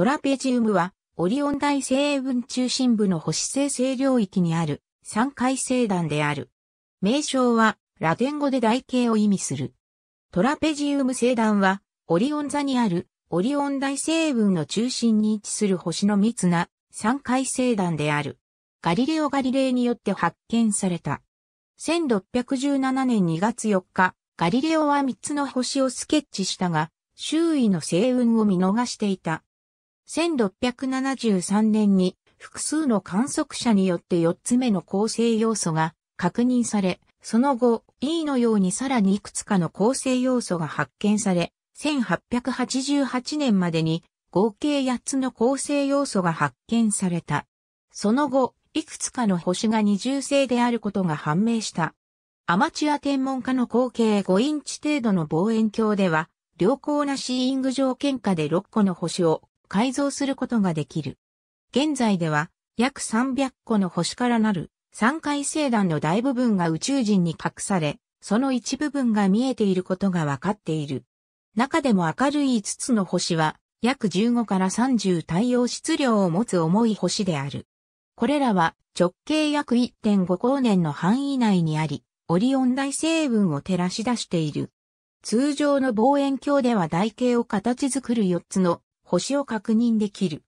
トラペジウムは、オリオン大星雲中心部の星生成領域にある三回星団である。名称は、ラテン語で台形を意味する。トラペジウム星団は、オリオン座にある、オリオン大星雲の中心に位置する星の密な三回星団である。ガリレオ・ガリレイによって発見された。1617年2月4日、ガリレオは3つの星をスケッチしたが、周囲の星雲を見逃していた。1673年に複数の観測者によって4つ目の構成要素が確認され、その後、E のようにさらにいくつかの構成要素が発見され、1888年までに合計8つの構成要素が発見された。その後、いくつかの星が二重星であることが判明した。アマチュア天文家の合計5インチ程度の望遠鏡では、良好なシーイング条件下で6個の星を改造することができる。現在では約300個の星からなる3回星団の大部分が宇宙人に隠され、その一部分が見えていることがわかっている。中でも明るい5つの星は約15から30太陽質量を持つ重い星である。これらは直径約1.5光年の範囲内にあり、オリオン大成分を照らし出している。通常の望遠鏡では台形を形作る4つの星を確認できる。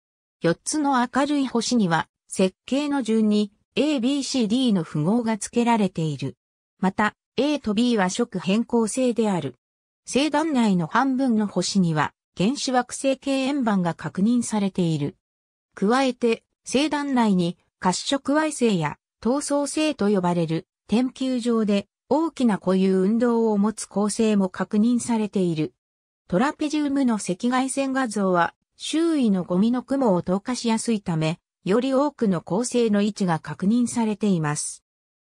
4つの明るい星には、設計の順に A、B、C、D の符号が付けられている。また、A と B は色変更性である。星団内の半分の星には、原子惑星系円盤が確認されている。加えて、星団内に褐色矮星や闘争星と呼ばれる、天球上で大きな固有運動を持つ構成も確認されている。トラペジウムの赤外線画像は周囲のゴミの雲を透過しやすいため、より多くの構成の位置が確認されています。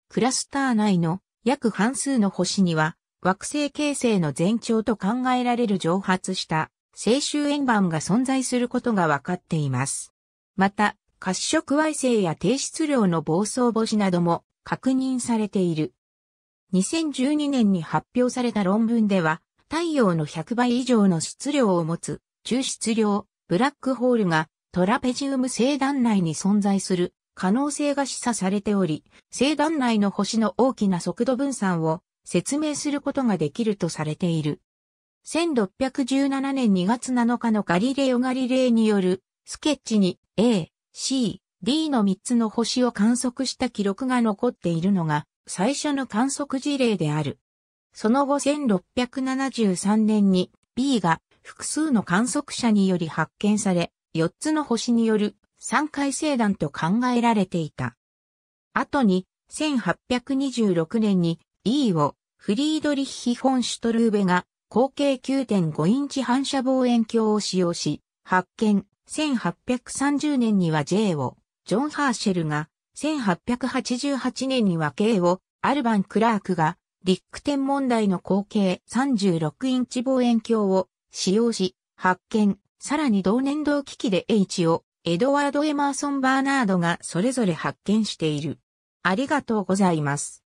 クラスター内の約半数の星には惑星形成の前兆と考えられる蒸発した青州円盤が存在することが分かっています。また、褐色矮星や低質量の暴走星なども確認されている。2012年に発表された論文では、太陽の100倍以上の質量を持つ、中質量、ブラックホールがトラペジウム星団内に存在する可能性が示唆されており、星団内の星の大きな速度分散を説明することができるとされている。1617年2月7日のガリレオ・ガリレイによるスケッチに A、C、D の3つの星を観測した記録が残っているのが最初の観測事例である。その後1673年に B が複数の観測者により発見され、4つの星による3回星団と考えられていた。後に1826年に E をフリードリッヒ・フォン・シュトルーベが口径9.5インチ反射望遠鏡を使用し、発見。1830年には J をジョン・ハーシェルが、1888年には K をアルバン・クラークが、ッ区天文台の口径36インチ望遠鏡を使用し、発見、さらに同年同機器で H をエドワード・エマーソン・バーナードがそれぞれ発見している。ありがとうございます。